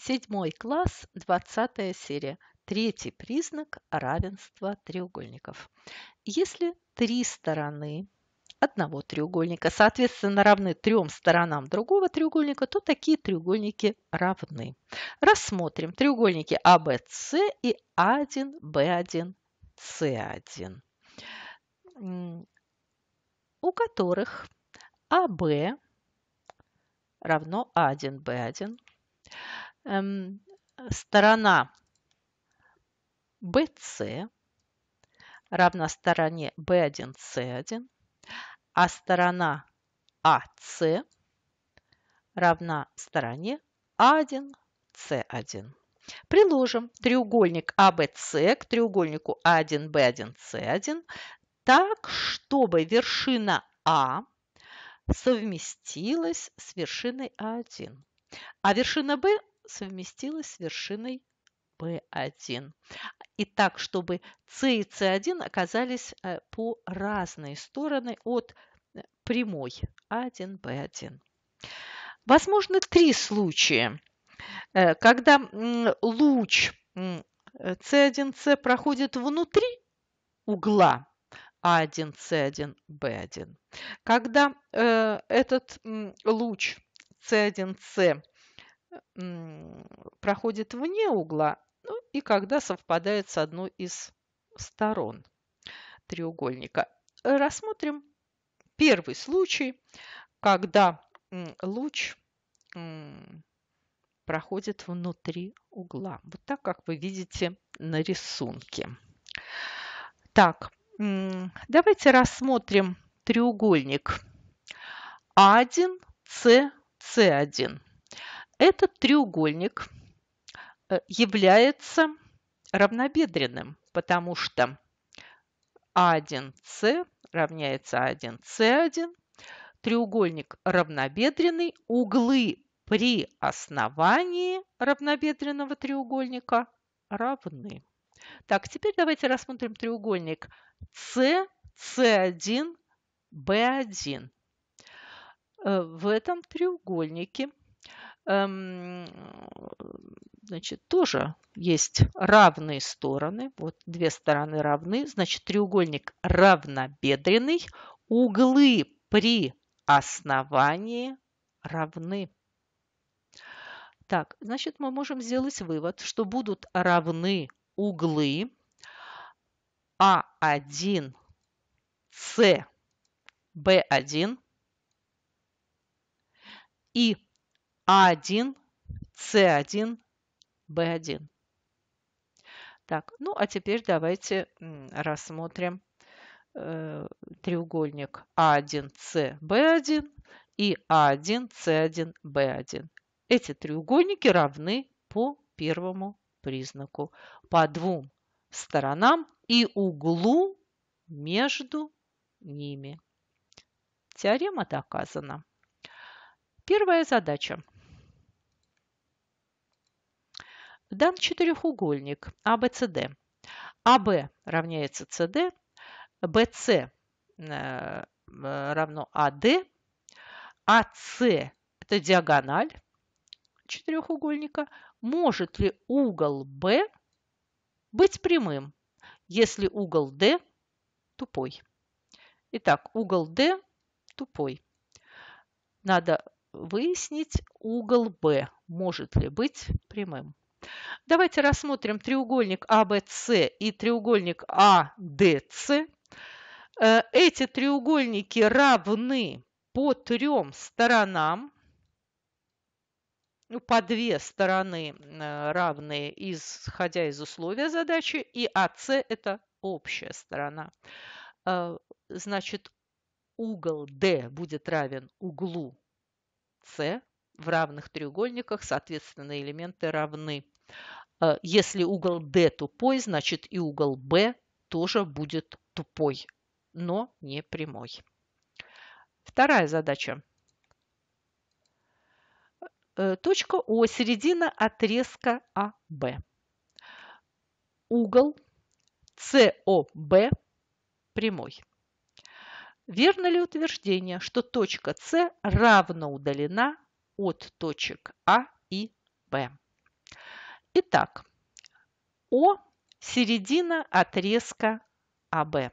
Седьмой класс, 20 серия. Третий признак равенства треугольников. Если три стороны одного треугольника, соответственно, равны трем сторонам другого треугольника, то такие треугольники равны. Рассмотрим треугольники АВС и А1Б1С1, у которых АВ равно А1Б1, эм, сторона BC равна стороне B1C1, а сторона AC а равна стороне a 1 c 1 Приложим треугольник ABC а к треугольнику a 1 b 1 c 1 так, чтобы вершина А совместилась с вершиной А1. А вершина Б совместилось с вершиной P1. И так, чтобы C и C1 оказались э, по разные стороны от э, прямой A1, B1. Возможны три случая, э, когда луч C1C проходит внутри угла a 1 c 1 b 1 Когда этот луч С1, c 1 c проходит вне угла ну, и когда совпадает с одной из сторон треугольника. Рассмотрим первый случай, когда луч проходит внутри угла. Вот так, как вы видите на рисунке. Так, давайте рассмотрим треугольник А1, С, С1. Этот треугольник э, является равнобедренным, потому что А1С равняется А1С1. Треугольник равнобедренный. Углы при основании равнобедренного треугольника равны. Так, теперь давайте рассмотрим треугольник С, С1, Б1. Э, в этом треугольнике Эм, значит, тоже есть равные стороны. Вот две стороны равны. Значит, треугольник равнобедренный. Углы при основании равны. Так, значит, мы можем сделать вывод, что будут равны углы А1, С, Б1 и а1, С1, Б1. Так, ну а теперь давайте рассмотрим э, треугольник а 1 С, б 1 и А1С1Б1. Эти треугольники равны по первому признаку, по двум сторонам и углу между ними. Теорема доказана. Первая задача. Дан четырехугольник ABCD. А AB а равняется CD, BC э, равно AD, а AC – это диагональ четырехугольника. Может ли угол B быть прямым, если угол D тупой? Итак, угол D тупой. Надо выяснить угол B, может ли быть прямым. Давайте рассмотрим треугольник АВС и треугольник АДС. Э, эти треугольники равны по трем сторонам. Ну, по две стороны э, равные, исходя из условия задачи, и АС – это общая сторона. Э, значит, угол D будет равен углу С в равных треугольниках, соответственно, элементы равны. Э, если угол D тупой, значит и угол B тоже будет тупой, но не прямой. Вторая задача. Э, точка О, середина отрезка АБ. Угол СОБ прямой. Верно ли утверждение, что точка С равно удалена от точек А и Б. Итак, О – середина отрезка АБ.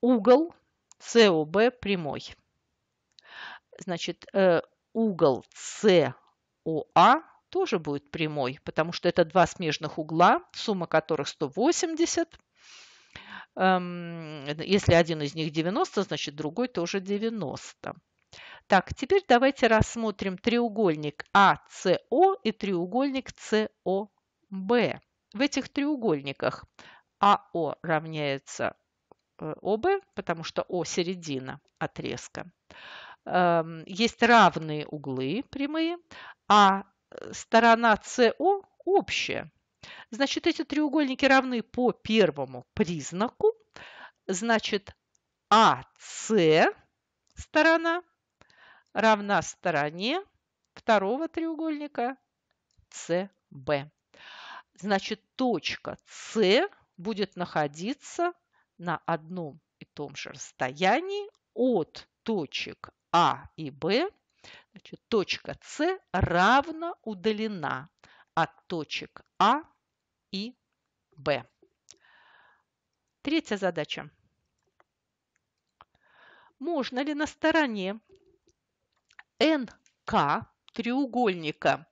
Угол СОБ прямой. Значит, э, угол СОА тоже будет прямой, потому что это два смежных угла, сумма которых 180. Эм, если один из них 90, значит другой тоже 90. Так, теперь давайте рассмотрим треугольник АСО и треугольник СОБ. В этих треугольниках АО равняется э, ОБ, потому что О середина отрезка. Эм, есть равные углы прямые, а э, сторона СО общая. Значит, эти треугольники равны по первому признаку. Значит, АС сторона – равна стороне второго треугольника CB. Значит, точка С будет находиться на одном и том же расстоянии от точек А и Б. Значит, точка С равна удалена от точек А и Б. Третья задача. Можно ли на стороне НК треугольника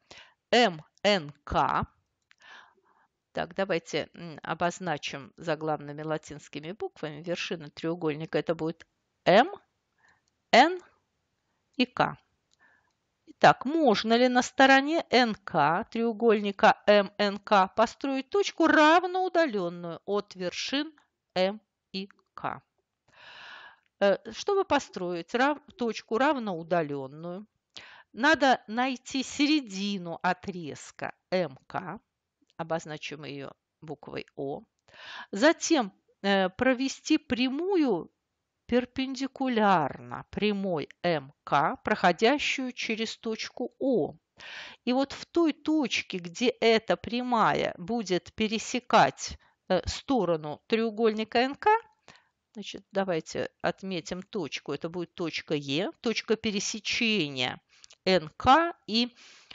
МНК. Так, давайте обозначим заглавными латинскими буквами вершину треугольника. Это будет М, Н и К. Итак, можно ли на стороне НК треугольника МНК построить точку равноудаленную от вершин М и К? Э, чтобы построить рав, точку равноудаленную, надо найти середину отрезка МК, обозначим ее буквой О, затем э, провести прямую перпендикулярно прямой МК, проходящую через точку О. И вот в той точке, где эта прямая будет пересекать э, сторону треугольника НК, Значит, давайте отметим точку. Это будет точка Е, точка пересечения НК и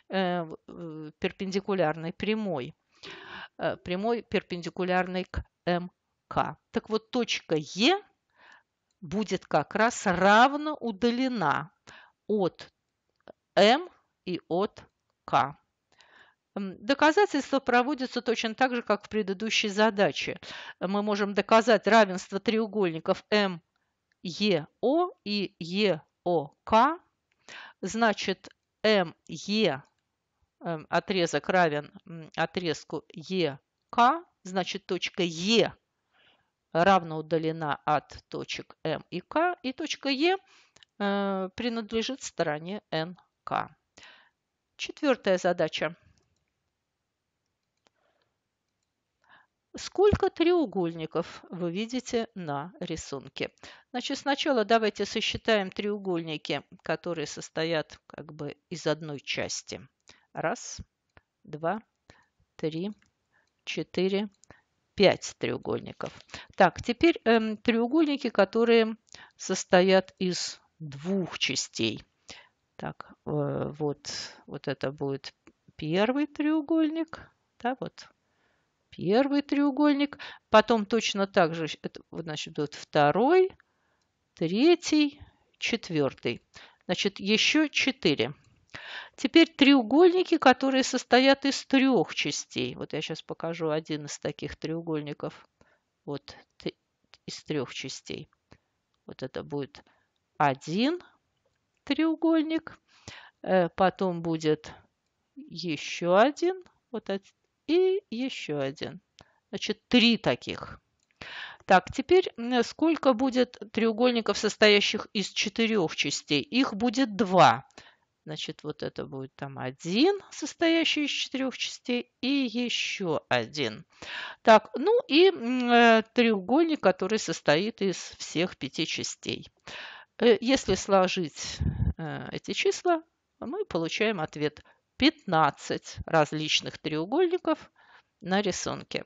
э, э, перпендикулярной прямой, э, прямой перпендикулярной к МК. Так вот, точка Е будет как раз равно удалена от М и от К. Доказательство проводится точно так же, как в предыдущей задаче. Мы можем доказать равенство треугольников МЕО и ЕОК. Значит, МЕ эм, отрезок равен отрезку ЕК, значит, точка Е равно удалена от точек М и К, и точка Е э, принадлежит стороне НК. Четвертая задача. сколько треугольников вы видите на рисунке. Значит, сначала давайте сосчитаем треугольники, которые состоят как бы из одной части. Раз, два, три, четыре, пять треугольников. Так, теперь э, треугольники, которые состоят из двух частей. Так, э, вот, вот это будет первый треугольник. Да, вот первый треугольник, потом точно так же значит, будет второй, третий, четвертый. Значит, еще четыре. Теперь треугольники, которые состоят из трех частей. Вот я сейчас покажу один из таких треугольников. Вот из трех частей. Вот это будет один треугольник. Э, потом будет еще один. Вот и еще один. Значит, три таких. Так, теперь сколько будет треугольников, состоящих из четырех частей? Их будет два. Значит, вот это будет там один, состоящий из четырех частей, и еще один. Так, ну и э, треугольник, который состоит из всех пяти частей. Э, если сложить э, эти числа, мы получаем ответ – 15 различных треугольников на рисунке.